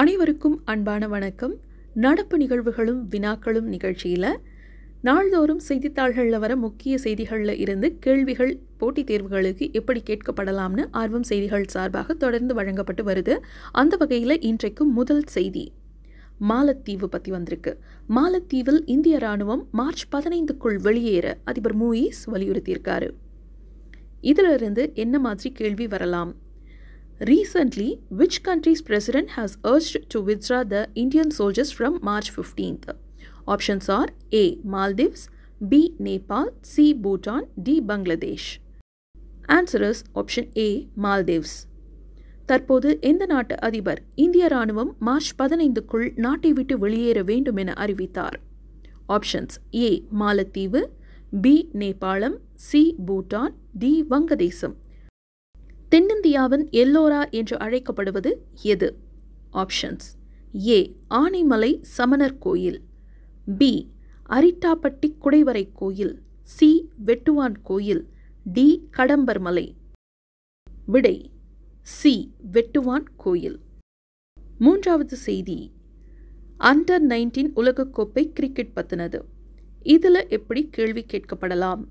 அனைவருக்கும் அன்பான வணக்கம் நடப்பு நிகழ்வுகளும் வினாக்களும் நிகழ்ச்சியில் நாள்தோறும் செய்தித்தாள்களில் வர முக்கிய செய்திகளில் இருந்து கேள்விகள் போட்டித் தேர்வுகளுக்கு எப்படி கேட்கப்படலாம்னு ஆர்வம் செய்திகள் சார்பாக தொடர்ந்து வழங்கப்பட்டு வருது அந்த வகையில் இன்றைக்கு முதல் செய்தி மாலத்தீவு பற்றி வந்திருக்கு மாலத்தீவில் இந்திய ராணுவம் மார்ச் பதினைந்துக்குள் வெளியேற அதிபர் மூயிஸ் வலியுறுத்தியிருக்காரு இதிலிருந்து என்ன மாதிரி கேள்வி வரலாம் Recently, which country's president has urged to withdraw the Indian soldiers from March 15th? Options are A. Maldives, B. Nepal, C. Bhutan, D. Bangladesh. Answer is option A Maldives தற்போது எந்த நாட்டு அதிபர் இந்திய ராணுவம் மார்ச் பதினைந்துக்குள் நாட்டை விட்டு வெளியேற வேண்டும் என அறிவித்தார் ஆப்ஷன்ஸ் ஏ மாலத்தீவு பி நேபாளம் சி பூட்டான் டி வங்கதேசம் தென்னிந்தியாவின் எல்லோரா என்று அழைக்கப்படுவது எது ஆப்ஷன்ஸ் ஏ ஆனைமலை சமணர் கோயில் பி அரிட்டாப்பட்டி குடைவரை கோயில் சி வெட்டுவான் கோயில் டி கடம்பர் மலை விடை சி வெட்டுவான் கோயில் மூன்றாவது செய்தி அண்டர் நைன்டீன் உலகக்கோப்பை கிரிக்கெட் பற்றினது இதில் எப்படி கேள்வி கேட்கப்படலாம்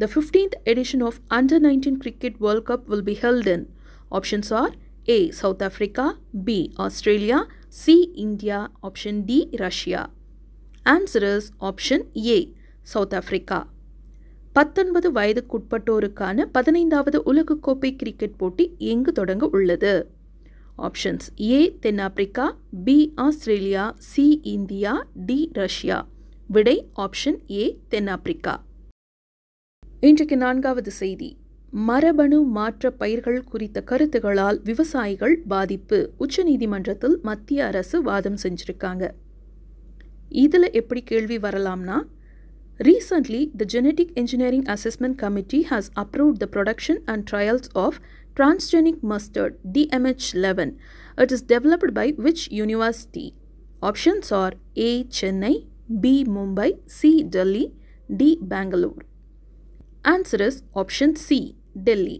The 15th edition of Under-19 Cricket World Cup will be held in Options are A. South Africa B. Australia C. India Option D. Russia Answer is Option A. South Africa பத்தொன்பது வயதுக்குட்பட்டோருக்கான பதினைந்தாவது உலகக்கோப்பை cricket போட்டி எங்கு தொடங்க உள்ளது options A தென்னாப்பிரிக்கா B Australia C India D Russia விடை ஆப்ஷன் ஏ தென்னாப்பிரிக்கா இன்றைக்கு நான்காவது செய்தி மரபணு மாற்ற பயிர்கள் குறித்த கருத்துகளால் விவசாயிகள் பாதிப்பு உச்சநீதிமன்றத்தில் மத்திய அரசு வாதம் செஞ்சுருக்காங்க இதில் எப்படி கேள்வி வரலாம்னா recently the genetic engineering assessment committee has approved the production and trials of transgenic mustard DMH eleven it is developed by which university options are A Chennai B Mumbai C Delhi D Bangalore answer is option C Delhi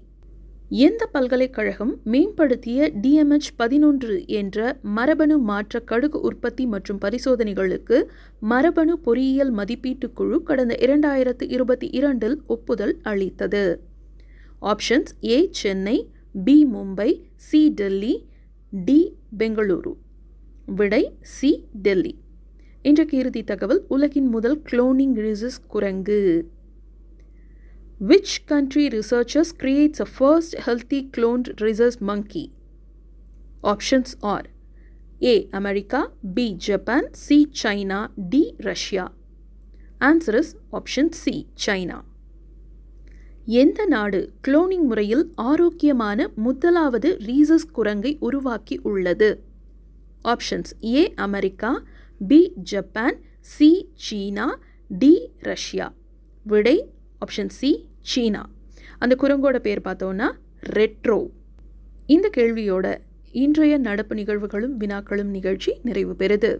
எந்த பல்கலைக்கழகம் மேம்படுத்திய DMH பதினொன்று என்ற மரபணு மாற்ற கடுகு உற்பத்தி மற்றும் பரிசோதனைகளுக்கு மரபணு பொறியியல் மதிப்பீட்டுக் குழு கடந்த இரண்டாயிரத்து இருபத்தி இரண்டில் ஒப்புதல் அளித்தது options A Chennai B Mumbai C Delhi D Bengaluru விடை சி டெல்லி இன்றைக்கு இறுதி தகவல் உலகின் முதல் குளோனிங் ரிசிஸ் குரங்கு Which country researchers creates a first healthy cloned rhesus monkey? Options are A. America B. Japan C. China D. Russia Answer is option C. China எந்த நாடு cloning முறையில் ஆரோக்கியமான முதலாவது ரீசஸ் குரங்கை உருவாக்கி உள்ளது options A America B Japan C China D Russia விடை option C China அந்த குரங்கோட பேர் பார்த்தோன்னா ரெட்ரோ இந்த கேள்வியோட இன்றைய நடப்பு நிகழ்வுகளும் வினாக்களும் நிகழ்ச்சி நிறைவு பெறுது